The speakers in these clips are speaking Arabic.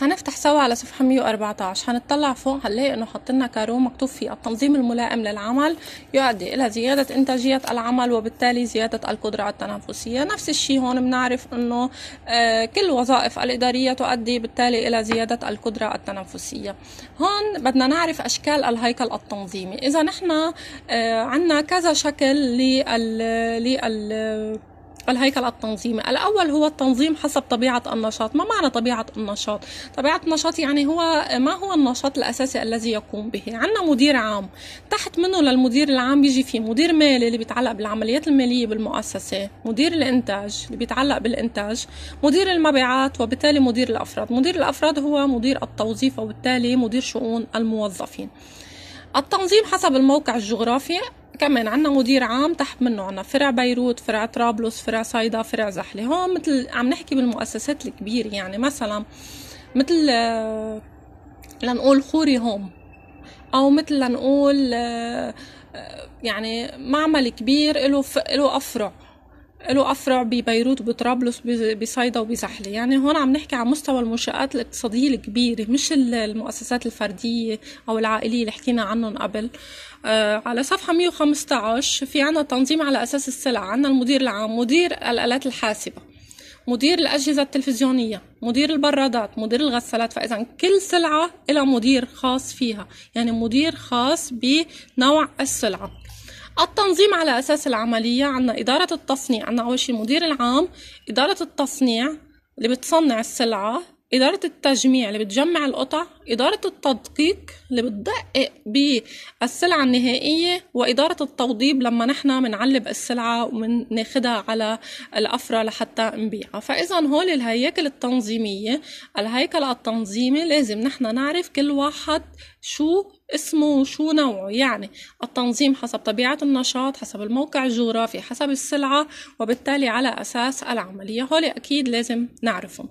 هنفتح سوا على صفحة 114 هنطلع فوق هنلاقي انه لنا كارو مكتوب فيه التنظيم الملائم للعمل يؤدي الى زيادة انتاجية العمل وبالتالي زيادة القدرة التنافسية نفس الشيء هون بنعرف انه آه، كل وظائف الادارية تؤدي بالتالي الى زيادة القدرة التنافسية هون بدنا نعرف اشكال الهيكل التنظيمي اذا نحن آه، عندنا كذا شكل لل لل الهيكل التنظيمي الأول هو التنظيم حسب طبيعة النشاط ما معنى طبيعة النشاط؟ طبيعة النشاط يعني هو ما هو النشاط الأساسي الذي يقوم به عندنا مدير عام تحت منه للمدير العام بيجي فيه مدير مالي اللي بيتعلق بالعمليات المالية بالمؤسسة مدير الإنتاج اللي بيتعلق بالإنتاج مدير المبيعات وبالتالي مدير الأفراد مدير الأفراد هو مدير التوظيف وبالتالي مدير شؤون الموظفين التنظيم حسب الموقع الجغرافي كمان عنا مدير عام تحت منه عنا فرع بيروت فرع طرابلس فرع صيدا فرع زحلة هون مثل عم نحكي بالمؤسسات الكبيرة يعني مثلا مثل آه، لنقول خوري هوم او مثل لنقول آه، آه، يعني معمل كبير له له افرع له أفرع ببيروت بطرابلس بصيدا وبزحلة يعني هون عم نحكي على مستوى المنشآت الاقتصادية الكبيرة مش المؤسسات الفردية أو العائلية اللي حكينا عنهم قبل آه على صفحة 115 في عنا تنظيم على أساس السلع عنا المدير العام مدير الآلات الحاسبة مدير الأجهزة التلفزيونية مدير البرادات مدير الغسالات فإذا كل سلعة إلى مدير خاص فيها يعني مدير خاص بنوع السلعة التنظيم على أساس العملية عندنا إدارة التصنيع عندنا أول شيء المدير العام إدارة التصنيع اللي بتصنع السلعة إدارة التجميع اللي بتجمع القطع إدارة التدقيق اللي بتدقق بالسلعة النهائية وإدارة التوضيب لما نحن بنعلب السلعة وبناخدها على الأفرة لحتى نبيعها فإذا هول الهياكل التنظيمية الهيكل التنظيمي لازم نحن نعرف كل واحد شو اسمه وشو نوعه يعني التنظيم حسب طبيعة النشاط حسب الموقع الجغرافي حسب السلعة وبالتالي على أساس العملية هول أكيد لازم نعرفهم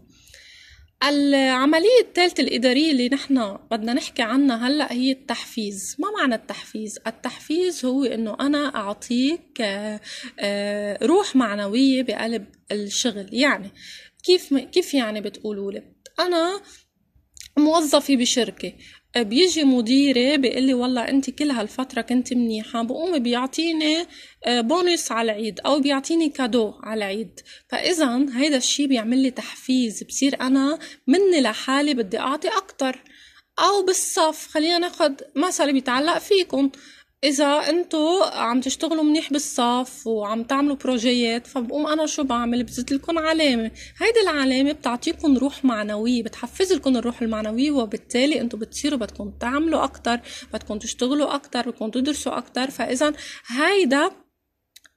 العملية الثالثة الإدارية اللي نحن بدنا نحكي عنها هلأ هي التحفيز ما معنى التحفيز؟ التحفيز هو أنه أنا أعطيك آه، آه، روح معنوية بقلب الشغل يعني كيف كيف يعني بتقولوا لي؟ أنا موظفة بشركة بيجي مديري بيقول لي والله انت كل هالفتره كنت منيحه بقوم بيعطيني بونس آه، على العيد او بيعطيني كادو على العيد فاذا هيدا الشيء بيعمل لي تحفيز بصير انا مني لحالي بدي اعطي اكثر او بالصف خلينا ناخذ مثل بيتعلق فيكم اذا انتو عم تشتغلوا منيح بالصف وعم تعملوا بروجيات فبقوم انا شو بعمل بزت لكم علامه هيدي العلامه بتعطيكم روح معنويه بتحفز لكم الروح المعنويه وبالتالي انتو بتصيروا بدكم تعملوا اكتر بدكم تشتغلوا اكتر بدكم تدرسوا اكتر فاذا هيدا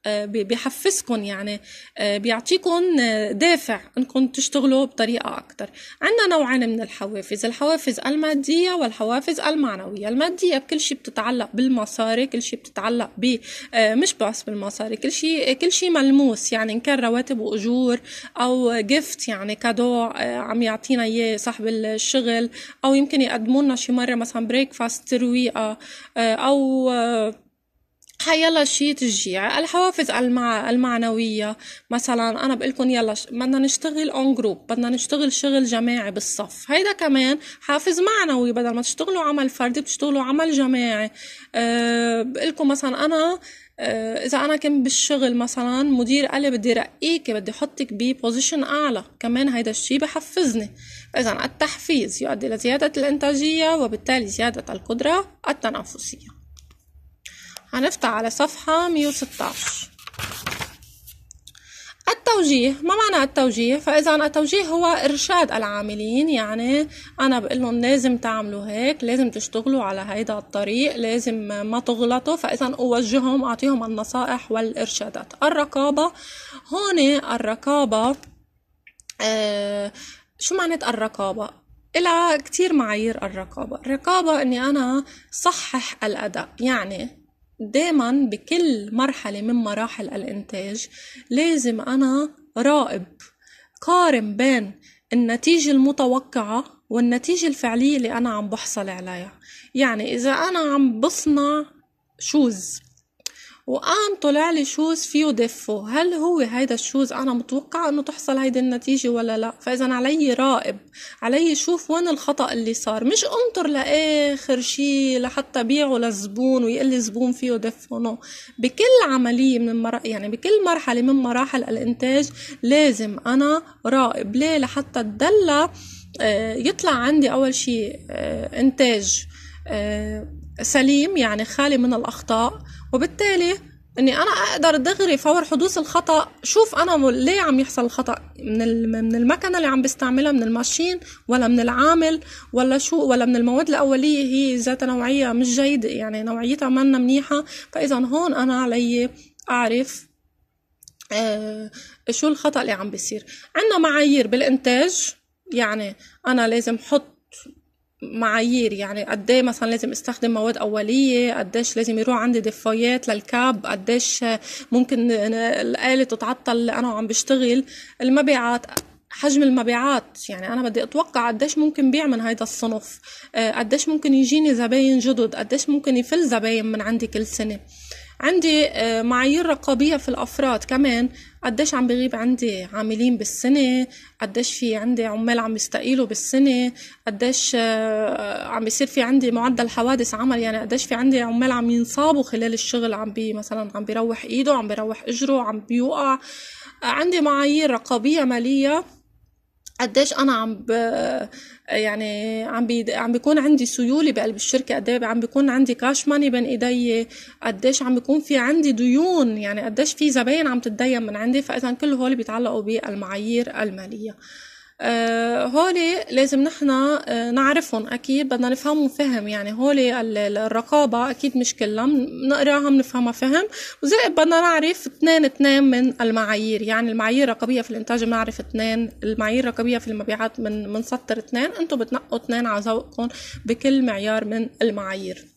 آه، بيحفزكم يعني آه، بيعطيكم آه، دافع انكم تشتغلوا بطريقه اكثر عندنا نوعين من الحوافز الحوافز الماديه والحوافز المعنويه الماديه كل شيء بتتعلق بالمصاري كل شيء بتتعلق ب مش بس بالمصاري كل شيء كل شيء ملموس يعني ان كان رواتب واجور او جيفت يعني كادو عم يعطينا اياه صاحب الشغل او يمكن يقدموا لنا شي مره مثلا بريكفاست ترويقه او حيلا يلا تشجيع الجيع الحوافز المعنوية مثلا أنا بقلكن يلا ش... بدنا نشتغل اون جروب بدنا نشتغل شغل جماعي بالصف هيدا كمان حافز معنوي بدل ما تشتغلوا عمل فردي بتشتغلوا عمل جماعي أه بقلكم مثلا أنا آه، اذا انا كنت بالشغل مثلا مدير قال لي بدي رقيكي بدي احطك ببوزيشن اعلى كمان هيدا الشيء بحفزني فاذا التحفيز يؤدي لزياده الانتاجيه وبالتالي زياده القدره التنافسيه هنفتح على صفحة 116 التوجيه ما معنى التوجيه فاذا التوجيه هو ارشاد العاملين يعني انا بقول لهم لازم تعملوا هيك لازم تشتغلوا على هيدا الطريق لازم ما تغلطوا فاذا اوجههم اعطيهم النصائح والارشادات الرقابه هون الرقابه آه شو معنات الرقابه إلها كتير معايير الرقابة الرقابة أني أنا صحح الأداء يعني دايما بكل مرحلة من مراحل الإنتاج لازم أنا راقب قارن بين النتيجة المتوقعة والنتيجة الفعلية اللي أنا عم بحصل عليها يعني إذا أنا عم بصنع شوز وقام طلع لي شوز فيه دفه هل هو هيدا الشوز انا متوقع انه تحصل هيدي النتيجة ولا لا فاذا علي راقب علي شوف وين الخطأ اللي صار مش انطر لاخر شي لحتى بيعه للزبون ويقول لي زبون فيه دفو نو بكل عملية من مر... يعني بكل مرحلة من مراحل الانتاج لازم انا راقب ليه لحتى اتدلى آه، يطلع عندي اول شي آه، انتاج آه، سليم يعني خالي من الأخطاء وبالتالي اني انا اقدر دغري فور حدوث الخطا شوف انا ليه عم يحصل الخطا من من المكنه اللي عم بستعملها من الماشين ولا من العامل ولا شو ولا من المواد الاوليه هي ذات نوعيه مش جيده يعني نوعيتها منا منيحه فاذا هون انا علي اعرف آه شو الخطا اللي عم بيصير عندنا معايير بالانتاج يعني انا لازم حط معايير يعني قد مثلا لازم استخدم مواد اوليه قديش لازم يروح عندي دفايات للكاب قديش ممكن الاله تتعطل انا وعم بشتغل المبيعات حجم المبيعات يعني انا بدي اتوقع قديش ممكن بيع من هذا الصنف آه، قديش ممكن يجيني زباين جدد قديش ممكن يفل زباين من عندي كل سنه عندي آه، معايير رقابية في الأفراد كمان قديش عم بغيب عندي عاملين بالسنة قديش في عندي عمال عم يستقيلوا بالسنة قديش آه، آه، عم بيصير في عندي معدل حوادث عمل يعني قديش في عندي عمال عم ينصابوا خلال الشغل عم بي مثلا عم بيروح ايده عم بيروح اجره عم بيوقع آه، عندي معايير رقابية مالية قديش انا عم ب... يعني عم بي... عم بيكون عندي سيوله بقلب الشركه قد عم بيكون عندي كاش ماني بين ايدي قديش عم بيكون في عندي ديون يعني قديش في زباين عم تتدين من عندي فاذا كل هول بيتعلقوا بالمعايير الماليه آه، هولي لازم نحن آه، نعرفهم اكيد بدنا نفهمهم فهم يعني هولي الرقابه اكيد مش كلها بنقراها بنفهمها فهم وزائد بدنا نعرف اثنين اثنين من المعايير يعني المعايير الرقابيه في الانتاج بنعرف اثنين المعايير الرقابيه في المبيعات من بنسطر اثنين انتم بتنقوا اثنين على ذوقكم بكل معيار من المعايير